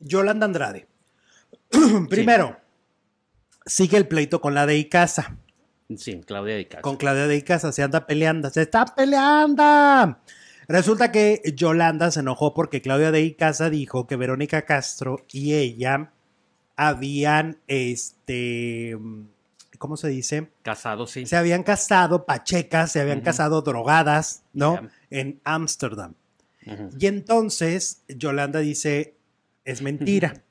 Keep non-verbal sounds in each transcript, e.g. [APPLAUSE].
Yolanda Andrade. [CLEARS THROAT] Primero, sigue el pleito con la de Icaza. Sí, Claudia de Icaza. Con Claudia de Icaza, se anda peleando, se está peleando. Resulta que Yolanda se enojó porque Claudia de Icaza dijo que Verónica Castro y ella habían, este, ¿cómo se dice? Casado, sí. Se habían casado pachecas, se habían casado drogadas, ¿no? En Ámsterdam. Y entonces Yolanda dice, es mentira.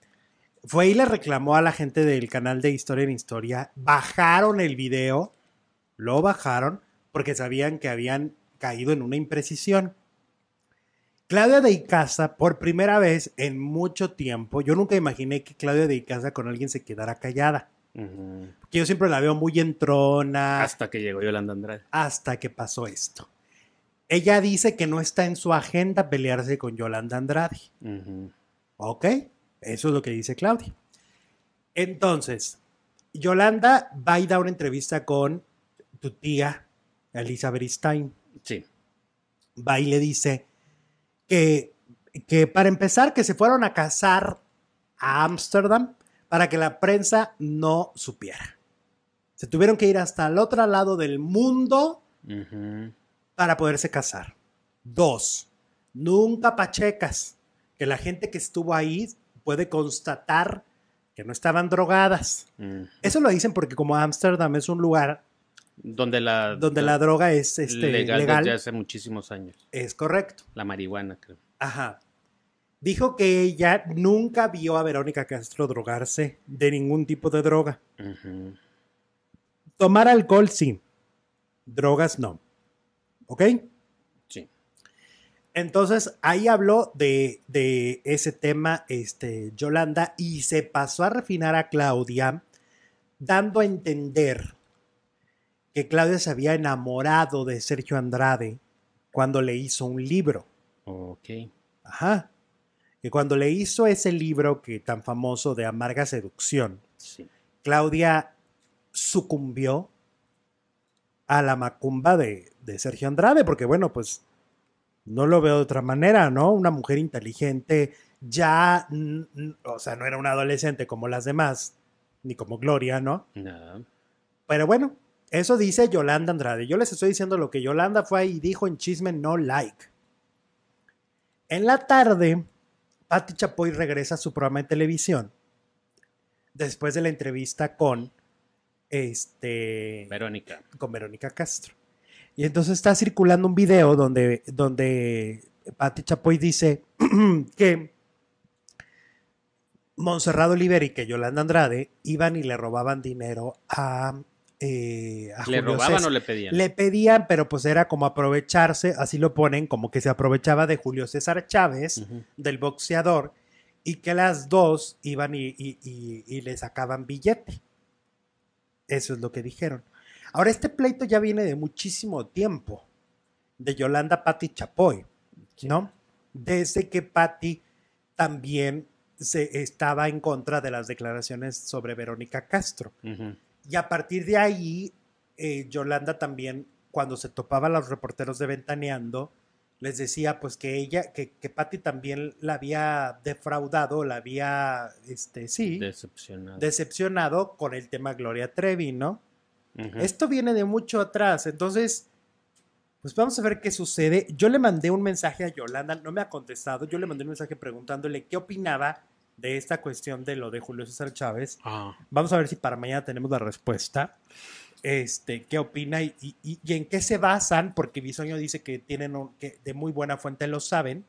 Fue y le reclamó a la gente del canal de Historia en Historia. Bajaron el video, lo bajaron, porque sabían que habían caído en una imprecisión. Claudia de Icaza, por primera vez en mucho tiempo, yo nunca imaginé que Claudia de Icaza con alguien se quedara callada. Porque yo siempre la veo muy entrona. Hasta que llegó Yolanda Andrade. Hasta que pasó esto. Ella dice que no está en su agenda pelearse con Yolanda Andrade. Ajá. Ok, eso es lo que dice Claudia. Entonces, Yolanda va y da una entrevista con tu tía, Elizabeth Stein. Sí. Va y le dice que, que para empezar, que se fueron a casar a Ámsterdam para que la prensa no supiera. Se tuvieron que ir hasta el otro lado del mundo para poderse casar. Dos, nunca pachecas que la gente que estuvo ahí puede constatar que no estaban drogadas. Eso lo dicen porque como Ámsterdam es un lugar donde la, donde la, droga es este, legal, desde hace muchísimos años. Es correcto. La marihuana, creo. Ajá. Dijo que ella nunca vio a Verónica Castro drogarse de ningún tipo de droga. Tomar alcohol sí, drogas no. ¿Ok? Entonces ahí habló de, ese tema este, Yolanda y se pasó a refinar a Claudia, dando a entender que Claudia se había enamorado de Sergio Andrade cuando le hizo un libro. Ok. Ajá. Que cuando le hizo ese libro que tan famoso de Amarga Seducción, Claudia sucumbió a la macumba de Sergio Andrade, porque bueno, pues no lo veo de otra manera, ¿no? Una mujer inteligente ya, o sea, no era una adolescente como las demás, ni como Gloria, ¿no? No. Pero bueno, eso dice Yolanda Andrade. Yo les estoy diciendo lo que Yolanda fue y dijo en Chisme No Like. En la tarde, Patti Chapoy regresa a su programa de televisión después de la entrevista con este Verónica. Con Verónica Castro. Y entonces está circulando un video donde, donde Pati Chapoy dice [CLEARS THROAT] que Monserrado Oliver y que Yolanda Andrade iban y le robaban dinero a eh, ¿Le robaban o le pedían? Le pedían, pero pues era como aprovecharse, así lo ponen, como que se aprovechaba de Julio César Chávez, del boxeador, y que las dos iban y, y, le sacaban billete. Eso es lo que dijeron. Ahora, este pleito ya viene de muchísimo tiempo, de Yolanda Patti Chapoy, ¿no? Desde que Patti también se estaba en contra de las declaraciones sobre Verónica Castro. Y a partir de ahí, eh, Yolanda también, cuando se topaba a los reporteros de Ventaneando, les decía pues que ella, que, que también la había defraudado, la había, este, sí, decepcionado. decepcionado con el tema Gloria Trevi, ¿no? Esto viene de mucho atrás, entonces, pues vamos a ver qué sucede. Yo le mandé un mensaje a Yolanda, no me ha contestado, yo le mandé un mensaje preguntándole qué opinaba de esta cuestión de lo de Julio César Chávez. Ah. Vamos a ver si para mañana tenemos la respuesta. Este, ¿Qué opina y, en qué se basan? Porque Bisoño dice que tienen de muy buena fuente lo saben.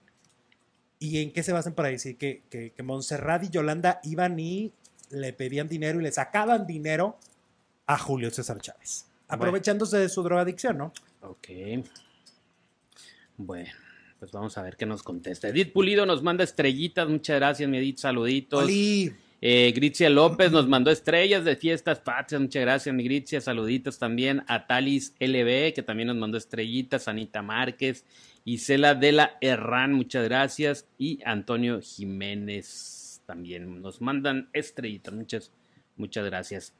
¿Y en qué se basan para decir que, que, y Yolanda iban y le pedían dinero y le sacaban dinero a Julio César Chávez, aprovechándose de su drogadicción, ¿no? Ok. Bueno, pues vamos a ver qué nos contesta. Edith Pulido nos manda estrellitas, muchas gracias, mi Edith, saluditos. Eh, Gritzia López nos mandó estrellas de fiestas patrias, muchas gracias, mi Gritzia. Saluditos también a Talis LB, que también nos mandó estrellitas, Anita Márquez, Isela de la Herrán, muchas gracias, y Antonio Jiménez también nos mandan estrellitas, muchas, muchas gracias.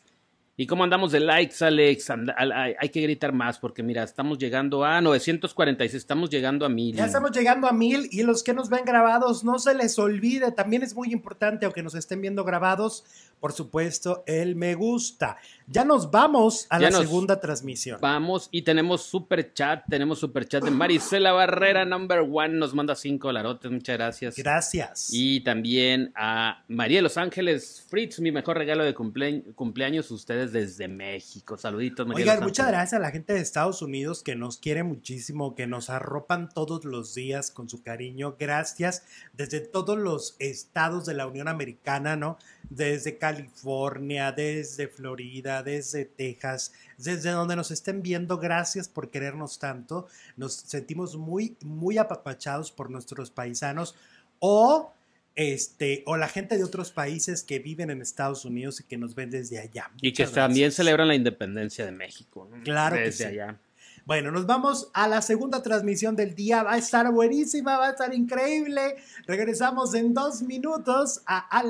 ¿Y cómo andamos de likes, Alex? hay, que gritar más porque mira, estamos llegando a 946, estamos llegando a mil. Ya estamos llegando a mil y los que nos ven grabados, no se les olvide, también es muy importante, aunque nos estén viendo grabados, por supuesto, el me gusta. Ya nos vamos a la segunda transmisión. Vamos y tenemos super chat, tenemos super chat de Marisela Barrera, number one, nos manda cinco larotes, muchas gracias. Gracias. Y también a María de Los Ángeles Fritz, mi mejor regalo de cumpleaños, ustedes desde México. Saluditos, Oigan, muchas gracias a la gente de Estados Unidos que nos quiere muchísimo, que nos arropan todos los días con su cariño. Gracias desde todos los estados de la Unión Americana, ¿no? Desde California, desde Florida, desde Texas, desde donde nos estén viendo. Gracias por querernos tanto. Nos sentimos muy, muy apapachados por nuestros paisanos. O este, o la gente de otros países que viven en Estados Unidos y que nos ven desde allá. y que también celebran la independencia de México. Claro que sí. Bueno, nos vamos a la segunda transmisión del día. Va a estar buenísima, va a estar increíble. Regresamos en dos minutos a Ale.